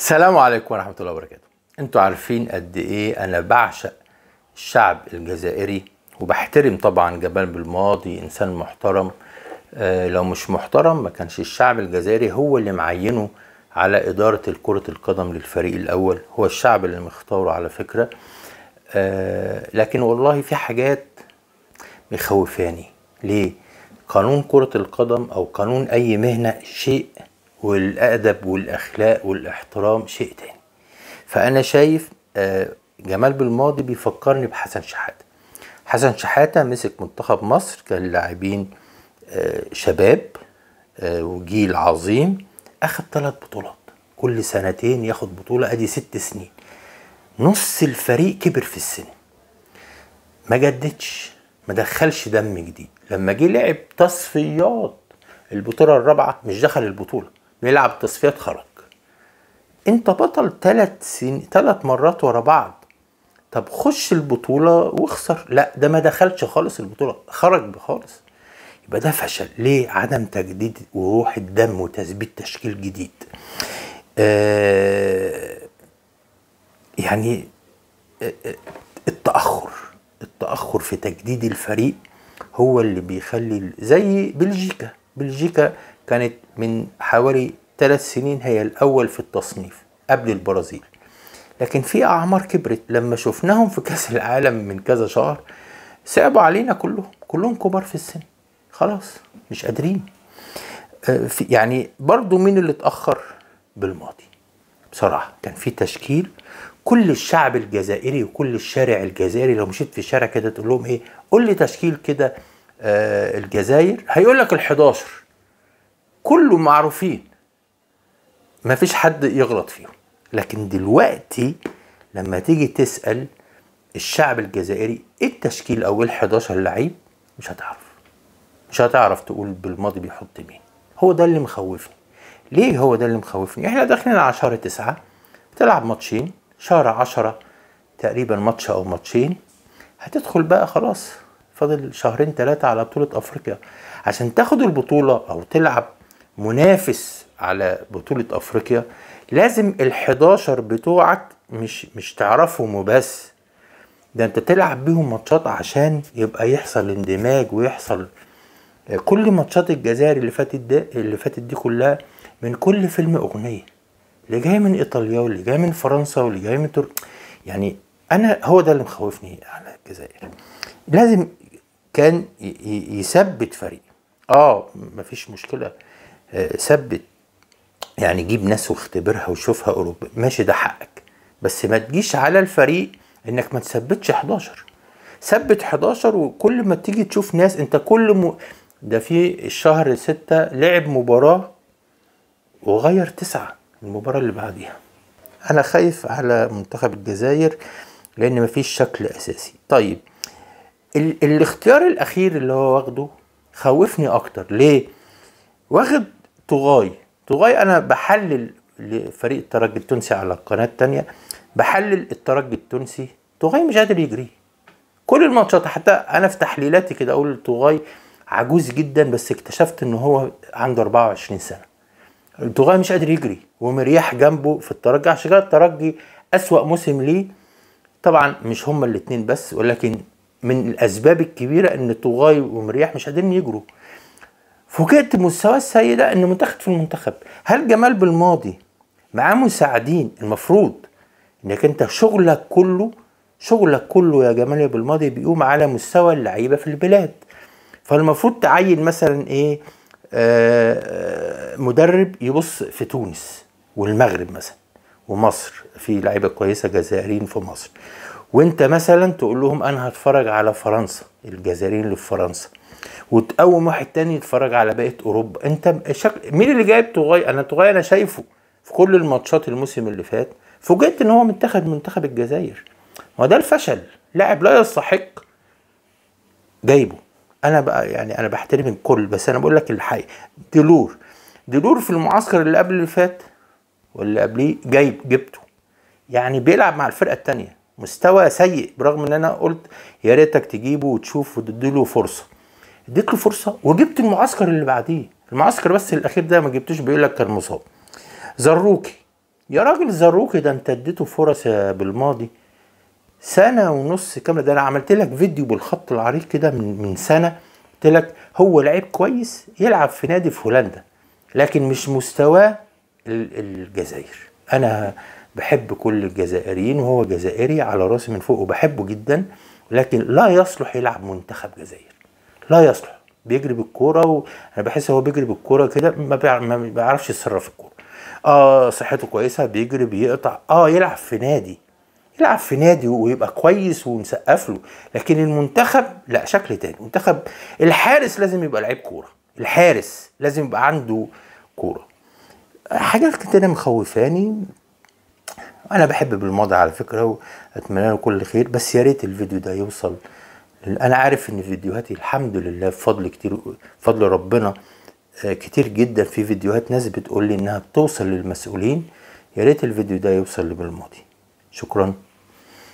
السلام عليكم ورحمة الله وبركاته انتوا عارفين قد ايه انا بعشق الشعب الجزائري وبحترم طبعا جمال بالماضي انسان محترم آه لو مش محترم ما كانش الشعب الجزائري هو اللي معينه على إدارة كرة القدم للفريق الأول هو الشعب اللي مختاره على فكرة آه لكن والله في حاجات مخوفاني ليه قانون كرة القدم أو قانون أي مهنة شيء والأدب والأخلاق والاحترام شيء تاني فأنا شايف آه، جمال بالماضي بيفكرني بحسن شحاتة حسن شحاتة مسك منتخب مصر كان لاعبين آه، شباب آه، وجيل عظيم أخد ثلاث بطولات كل سنتين ياخد بطولة أدي ست سنين نص الفريق كبر في السن ما جددش ما دخلش دم جديد لما جه لعب تصفيات البطولة الرابعة مش دخل البطولة بيلعب تصفيات خرج انت بطل تلات سن... تلات مرات ورا بعض طب خش البطولة واخسر لا ده ما دخلش خالص البطولة خرج خالص يبقى ده فشل ليه عدم تجديد وروح الدم وتثبيت تشكيل جديد آه يعني آه, آه، التأخر التأخر في تجديد الفريق هو اللي بيخلي زي بلجيكا بلجيكا كانت من حوالي ثلاث سنين هي الأول في التصنيف قبل البرازيل لكن في أعمار كبرت لما شفناهم في كأس العالم من كذا شهر صعبوا علينا كلهم كلهم كبار في السن خلاص مش قادرين آه، يعني برضو مين اللي اتأخر بالماضي بصراحة كان في تشكيل كل الشعب الجزائري وكل الشارع الجزائري لو مشيت في الشارع كده تقول لهم ايه قول لي تشكيل كده آه، الجزائر هيقول لك ال 11 كله معروفين ما فيش حد يغلط فيهم لكن دلوقتي لما تيجي تسأل الشعب الجزائري ايه التشكيل او إيه ال 11 لعيب مش هتعرف مش هتعرف تقول بالماضي بيحط مين هو ده اللي مخوفني ليه هو ده اللي مخوفني احنا داخلين على شهر تسعة بتلعب ماتشين شهر عشرة تقريبا ماتش او ماتشين هتدخل بقى خلاص فاضل شهرين ثلاثة على بطولة افريقيا عشان تاخد البطولة او تلعب منافس على بطولة أفريقيا لازم ال11 بتوعك مش مش تعرفهم وبس ده انت تلعب بيهم ماتشات عشان يبقى يحصل اندماج ويحصل آه، كل ماتشات الجزائر اللي فاتت ده اللي فاتت دي كلها من كل فيلم اغنيه اللي جاي من ايطاليا واللي جاي من فرنسا واللي جاي من تركيا يعني انا هو ده اللي مخوفني على الجزائر لازم كان يثبت فريق اه مفيش مشكله ثبت يعني جيب ناس واختبرها وشوفها اوروبا ماشي ده حقك بس ما تجيش على الفريق انك ما تثبتش 11 ثبت 11 وكل ما تيجي تشوف ناس انت كل م... ده في الشهر 6 لعب مباراه وغير تسعه المباراه اللي بعديها انا خايف على منتخب الجزائر لان مفيش شكل اساسي طيب ال... الاختيار الاخير اللي هو واخده خوفني اكتر ليه واخد طغاي طغاي انا بحلل لفريق الترجي التونسي على القناه الثانيه بحلل الترجي التونسي طغاي مش قادر يجري كل الماتشات حتى انا في تحليلاتي كده اقول طغاي عجوز جدا بس اكتشفت ان هو عنده 24 سنه طغاي مش قادر يجري ومرياح جنبه في الترجي عشان كده الترجي اسوا موسم ليه طبعا مش هما الاثنين بس ولكن من الاسباب الكبيره ان طغاي ومرياح مش قادرين يجروا فوجئت بمستوى السيء ده ان منتخب في المنتخب هل جمال بالماضي معاه مساعدين المفروض انك انت شغلك كله شغلك كله يا جمال بالماضي بيقوم على مستوى اللعيبه في البلاد فالمفروض تعين مثلا ايه آه، آه، مدرب يبص في تونس والمغرب مثلا ومصر في لعيبه كويسه جزائريين في مصر وانت مثلا تقول لهم انا هتفرج على فرنسا الجزائريين اللي في فرنسا وتقوم واحد تاني يتفرج على بقيه اوروبا انت شك... مين اللي جايب توغاي انا توغاي انا شايفه في كل الماتشات الموسم اللي فات فوجئت ان هو منتخب منتخب الجزائر ما ده الفشل لاعب لا يستحق جايبه انا بقى يعني انا بحترم الكل بس انا بقول لك الحقيقه ديلور ديلور في المعسكر اللي قبل اللي فات واللي قبليه جايب جبته يعني بيلعب مع الفرقه الثانيه مستوى سيء برغم ان انا قلت يا ريتك تجيبه وتشوف وتديله فرصه اديت له فرصه وجبت المعسكر اللي بعديه المعسكر بس الاخير ده ما جبتوش بيقول لك كان مصاب زروكي يا راجل زروكي ده انت اديته فرص بالماضي سنه ونص كامله ده انا عملت لك فيديو بالخط العريض كده من من سنه قلت لك هو لعيب كويس يلعب في نادي في هولندا لكن مش مستواه الجزائر انا بحب كل الجزائريين وهو جزائري على راسي من فوق وبحبه جدا لكن لا يصلح يلعب منتخب جزائر لا يصلح بيجري بالكوره وانا انا بحس هو بيجري بالكوره كده ما, بيعرفش يتصرف في الكوره اه صحته كويسه بيجري بيقطع اه يلعب في نادي يلعب في نادي ويبقى كويس ونسقف له لكن المنتخب لا شكل تاني منتخب الحارس لازم يبقى لعيب كوره الحارس لازم يبقى عنده كوره حاجات كتير مخوفاني انا بحب بالماضي على فكره واتمنى له كل خير بس يا ريت الفيديو ده يوصل انا عارف ان فيديوهاتي الحمد لله بفضل كتير فضل ربنا آه، كتير جدا في فيديوهات ناس بتقول لي انها بتوصل للمسؤولين يا ريت الفيديو ده يوصل لبالماضي شكرا